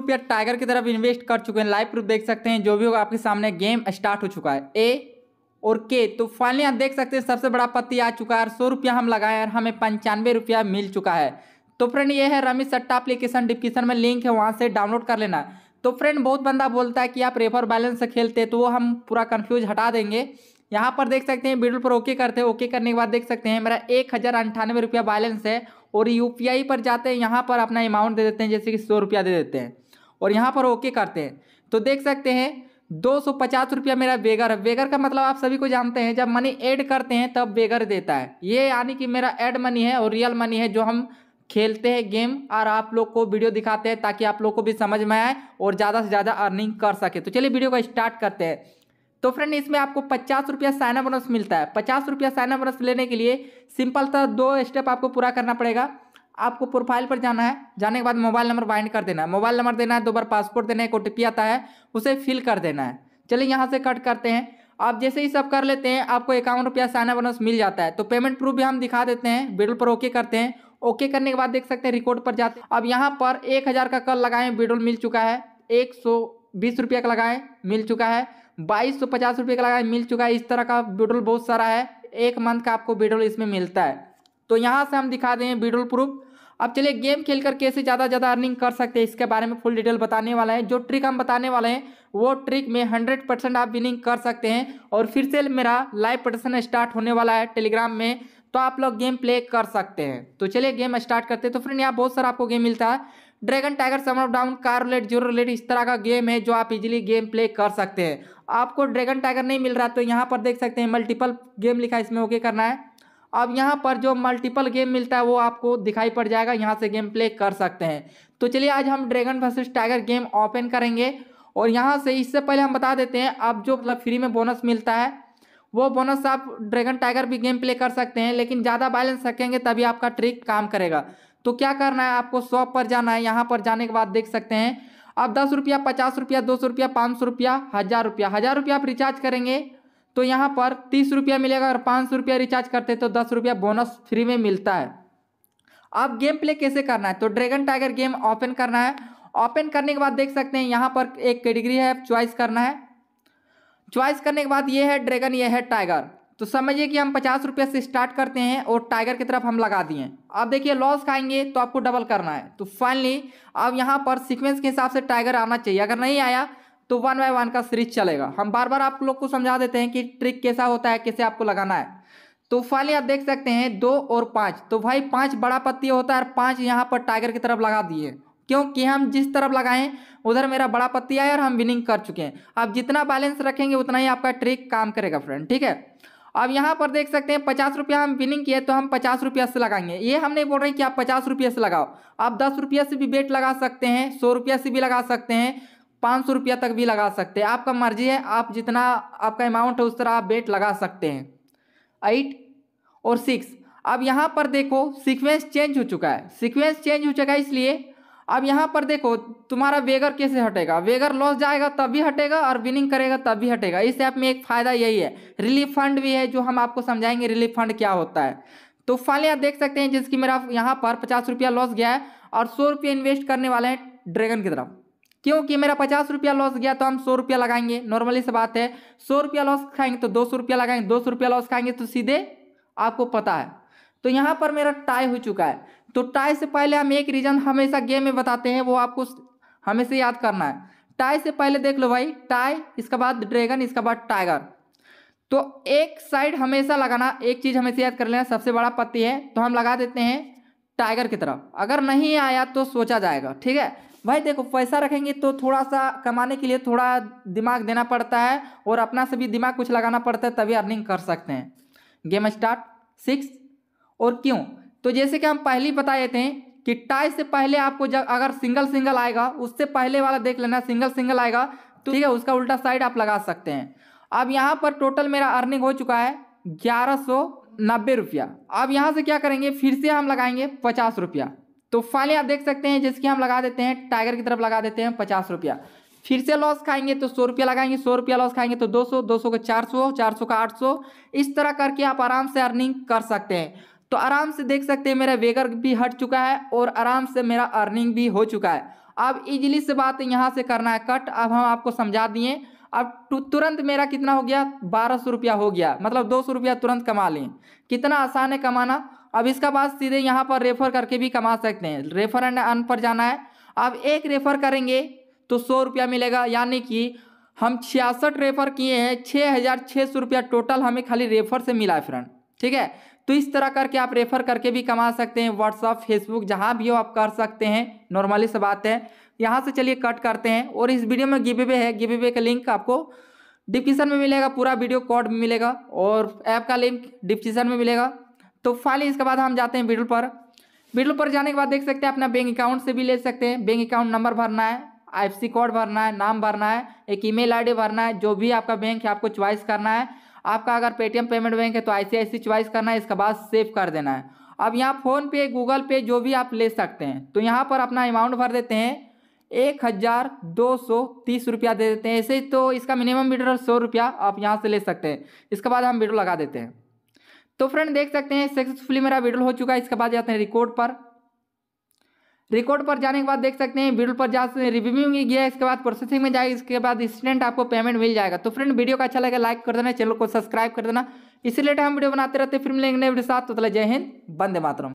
रुपया टाइगर की तरफ इन्वेस्ट कर चुके हैं लाइव प्रूफ देख सकते हैं जो भी होगा आपके सामने गेम स्टार्ट हो चुका है ए और के तो फाइनली आप देख सकते हैं सबसे बड़ा पत्ती आ चुका है और सौ रुपया हम लगाए और हमें पंचानवे रुपया मिल चुका है तो फ्रेंड ये है रमेश सट्टा अप्लीकेशन डिस्क्रिप्शन में लिंक है वहाँ से डाउनलोड कर लेना तो फ्रेंड बहुत बंदा बोलता है कि आप रेफर बैलेंस से खेलते तो वो हम पूरा कन्फ्यूज हटा देंगे यहाँ पर देख सकते हैं वीडियो पर ओके करते हैं ओके करने के बाद देख सकते हैं मेरा एक हज़ार अंठानवे रुपया बैलेंस है और यूपीआई पर जाते हैं यहाँ पर अपना अमाउंट दे देते हैं जैसे कि सौ रुपया दे देते हैं और यहाँ पर ओके करते हैं तो देख सकते हैं दो सौ पचास रुपया मेरा वेगर है वेगर का मतलब आप सभी को जानते हैं जब मनी ऐड करते हैं तब वेगर देता है ये यानी कि मेरा ऐड मनी है और रियल मनी है जो हम खेलते हैं गेम और आप लोग को वीडियो दिखाते हैं ताकि आप लोग को भी समझ में आए और ज़्यादा से ज़्यादा अर्निंग कर सके तो चलिए वीडियो को स्टार्ट करते हैं तो फ्रेंड इसमें आपको पचास रुपया साइनअप बोनस मिलता है पचास रुपया साइनअप बोनस लेने के लिए सिंपल सा दो स्टेप आपको पूरा करना पड़ेगा आपको प्रोफाइल पर जाना है जाने के बाद मोबाइल नंबर बाइंड कर देना है मोबाइल नंबर देना है दो बार पासपोर्ट देना है एक ओ आता है उसे फिल कर देना है चलिए यहाँ से कट करते हैं आप जैसे ही सब कर लेते हैं आपको इक्यावन रुपया साइना बोनस मिल जाता है तो पेमेंट प्रूफ भी हम दिखा देते हैं वीडियो पर ओके करते हैं ओके करने के बाद देख सकते हैं रिकॉर्ड पर जाते हैं अब यहाँ पर एक हज़ार का कल लगाएं वीडियो मिल चुका है एक सौ बीस रुपये का लगाएं मिल चुका है बाईस सौ पचास रुपये का लगाएं मिल चुका है इस तरह का वीडियो बहुत सारा है एक मंथ का आपको वीडियो इसमें मिलता है तो यहाँ से हम दिखा दें वीडियो प्रूफ अब चलिए गेम खेलकर कैसे ज़्यादा ज़्यादा अर्निंग कर सकते हैं इसके बारे में फुल डिटेल बताने वाला है जो ट्रिक हम बताने वाले हैं वो ट्रिक में हंड्रेड परसेंट आप विनिंग कर सकते हैं और फिर से मेरा लाइव प्रदर्शन स्टार्ट होने वाला है टेलीग्राम में तो आप लोग गेम प्ले कर सकते हैं तो चलिए गेम स्टार्ट करते हैं तो फ्रेंड यहाँ बहुत सारा आपको गेम मिलता है ड्रैगन टाइगर समर down car roulette zero roulette इस तरह का गेम है जो आप इजीली गेम प्ले कर सकते हैं आपको ड्रैगन टाइगर नहीं मिल रहा तो यहाँ पर देख सकते हैं मल्टीपल गेम लिखा इसमें ओके करना है अब यहाँ पर जो मल्टीपल गेम मिलता है वो आपको दिखाई पड़ जाएगा यहाँ से गेम प्ले कर सकते हैं तो चलिए आज हम dragon versus tiger game open करेंगे और यहाँ से इससे पहले हम बता देते हैं अब जो मतलब फ्री में बोनस मिलता है वो बोनस आप ड्रैगन टाइगर भी गेम प्ले कर सकते हैं लेकिन ज़्यादा बैलेंस रखेंगे तभी आपका ट्रिक काम करेगा तो क्या करना है आपको शॉप पर जाना है यहाँ पर जाने के बाद देख सकते हैं आप दस रुपया पचास रुपया दो सौ रुपया पाँच सौ रुपया हज़ार रुपया हज़ार रुपया आप रिचार्ज करेंगे तो यहाँ पर तीस रुपया मिलेगा और पाँच सौ रुपया रिचार्ज करते तो दस रुपया बोनस फ्री में मिलता है अब गेम प्ले कैसे करना है तो ड्रैगन टाइगर गेम ओपन करना है ओपन करने के बाद देख सकते हैं यहाँ पर एक कैटेगरी है चॉइस करना है चॉइस करने के बाद ये है ड्रैगन ये है टाइगर तो समझिए कि हम पचास रुपये से स्टार्ट करते हैं और टाइगर की तरफ हम लगा दिए अब देखिए लॉस खाएंगे तो आपको डबल करना है तो फाइनली अब यहाँ पर सीक्वेंस के हिसाब से टाइगर आना चाहिए अगर नहीं आया तो वन बाय वन का सीरीज चलेगा हम बार बार आप लोग को समझा देते हैं कि ट्रिक कैसा होता है कैसे आपको लगाना है तो फाइनली आप देख सकते हैं दो और पाँच तो भाई पाँच बड़ा पत्ती होता है और पाँच यहाँ पर टाइगर की तरफ लगा दिए क्योंकि हम जिस तरफ लगाएं उधर मेरा बड़ा पत्ती आया और हम विनिंग कर चुके हैं अब जितना बैलेंस रखेंगे उतना ही आपका ट्रिक काम करेगा फ्रेंड ठीक है अब यहाँ पर देख सकते हैं पचास रुपया हम विनिंग किए तो हम पचास रुपया से लगाएंगे ये हम नहीं बोल रहे हैं कि आप पचास रुपये से लगाओ आप दस रुपये से भी बेट लगा सकते हैं सौ रुपया से भी लगा सकते हैं पाँच सौ रुपया तक भी लगा सकते हैं आपका मर्जी है आप जितना आपका अमाउंट है उस तरह आप बेट लगा सकते हैं एट और सिक्स अब यहाँ पर देखो सीक्वेंस चेंज हो चुका है सीक्वेंस चेंज हो चुका है इसलिए अब यहाँ पर देखो तुम्हारा वेगर कैसे हटेगा वेगर लॉस जाएगा तब भी हटेगा और विनिंग करेगा तब भी हटेगा इस ऐप में एक फ़ायदा यही है रिलीफ फंड भी है जो हम आपको समझाएंगे रिलीफ फंड क्या होता है तो फाल आप देख सकते हैं जिसकी मेरा यहाँ पर पचास रुपया लॉस गया है और सौ रुपये इन्वेस्ट करने वाले हैं ड्रैगन की तरफ क्योंकि मेरा पचास रुपया लॉस गया तो हम सौ रुपया लगाएंगे नॉर्मली से बात है सौ रुपया लॉस खाएंगे तो दो सौ रुपया लगाएंगे दो सौ रुपया लॉस खाएंगे तो सीधे आपको पता है तो यहाँ पर मेरा टाई हो चुका है तो टाई से पहले हम एक रीजन हमेशा गेम में बताते हैं वो आपको हमेशा याद करना है टाई से पहले देख लो भाई टाई इसके बाद ड्रैगन इसके बाद टाइगर तो एक साइड हमेशा लगाना एक चीज़ हमेशा याद कर लेना सबसे बड़ा पत्ती है तो हम लगा देते हैं टाइगर की तरफ अगर नहीं आया तो सोचा जाएगा ठीक है भाई देखो पैसा रखेंगे तो थोड़ा सा कमाने के लिए थोड़ा दिमाग देना पड़ता है और अपना से भी दिमाग कुछ लगाना पड़ता है तभी अर्निंग कर सकते हैं गेम स्टार्ट सिक्स और क्यों तो जैसे कि हम पहले ही बताए थे कि टाई से पहले आपको जब अगर सिंगल सिंगल आएगा उससे पहले वाला देख लेना सिंगल सिंगल आएगा तो ठीक है उसका उल्टा साइड आप लगा सकते हैं अब यहाँ पर टोटल मेरा अर्निंग हो चुका है ग्यारह सौ नब्बे रुपया अब यहाँ से क्या करेंगे फिर से हम लगाएंगे पचास रुपया तो फाइनली आप देख सकते हैं जिसकी हम लगा देते हैं टाइगर की तरफ लगा देते हैं पचास रुपया फिर से लॉस खाएंगे तो सौ रुपया लगाएंगे सौ रुपया लॉस खाएंगे तो दो सौ दो सौ का चार सौ चार सौ का आठ सौ इस तरह करके आप आराम से अर्निंग कर सकते हैं तो आराम से देख सकते हैं मेरा वेगर भी हट चुका है और आराम से मेरा अर्निंग भी हो चुका है अब इजिली से बात यहाँ से करना है कट अब हम आपको समझा दिए अब तुरंत मेरा कितना हो गया बारह सौ रुपया हो गया मतलब दो सौ रुपया तुरंत कमा लें कितना आसान है कमाना अब इसका बाद सीधे यहाँ पर रेफर करके भी कमा सकते हैं रेफर एंड अन पर जाना है अब एक रेफर करेंगे तो सौ रुपया मिलेगा यानी कि हम छियासठ रेफर किए हैं छः हज़ार छः सौ रुपया टोटल हमें खाली रेफर से मिला है फ्रेंड ठीक है तो इस तरह करके आप रेफर करके भी कमा सकते हैं व्हाट्सअप फेसबुक जहाँ भी हो आप कर सकते हैं नॉर्मली से बात है यहाँ से चलिए कट करते हैं और इस वीडियो में गिवे है गिवे का लिंक आपको डिस्क्रिप्शन में मिलेगा पूरा वीडियो कॉड मिलेगा और ऐप का लिंक डिस्क्रिप्शन में मिलेगा तो फाइल इसके बाद हम जाते हैं बिडल पर बिडल पर जाने के बाद देख सकते हैं अपना बैंक अकाउंट से भी ले सकते हैं बैंक अकाउंट नंबर भरना है आई कोड भरना है नाम भरना है एक ईमेल आईडी भरना है जो भी आपका बैंक है आपको च्वाइस करना है आपका अगर पेटीएम पेमेंट बैंक है तो आईसीआईसी च्वाइस करना है इसके बाद सेव कर देना है अब यहाँ फोन पे गूगल पे जो भी आप ले सकते हैं तो यहाँ पर अपना अमाउंट भर देते हैं एक हज़ार दो सौ तीस रुपया दे देते हैं ऐसे तो इसका मिनिमम विड्रॉल सौ रुपया आप यहाँ से ले सकते हैं इसके बाद हम बिडो लगा देते हैं तो फ्रेंड देख सकते हैं सक्सेसफुली मेरा वीडियो हो चुका है इसके बाद जाते हैं रिकॉर्ड पर रिकॉर्ड पर जाने के बाद देख सकते हैं वीडियो पर जा रिव्यूंग गया इसके बाद प्रोसेसिंग में जाएगा इसके बाद इंस्टेंट आपको पेमेंट मिल जाएगा तो फ्रेंड वीडियो का अच्छा लगे लाइक कर देना चैनल को सब्सक्राइब कर देना इसी रिलेटेड हम वीडियो बनाते रहते फिर मिलेंगे नए वीडियो साथ तो जय हिंद बंदे मातरम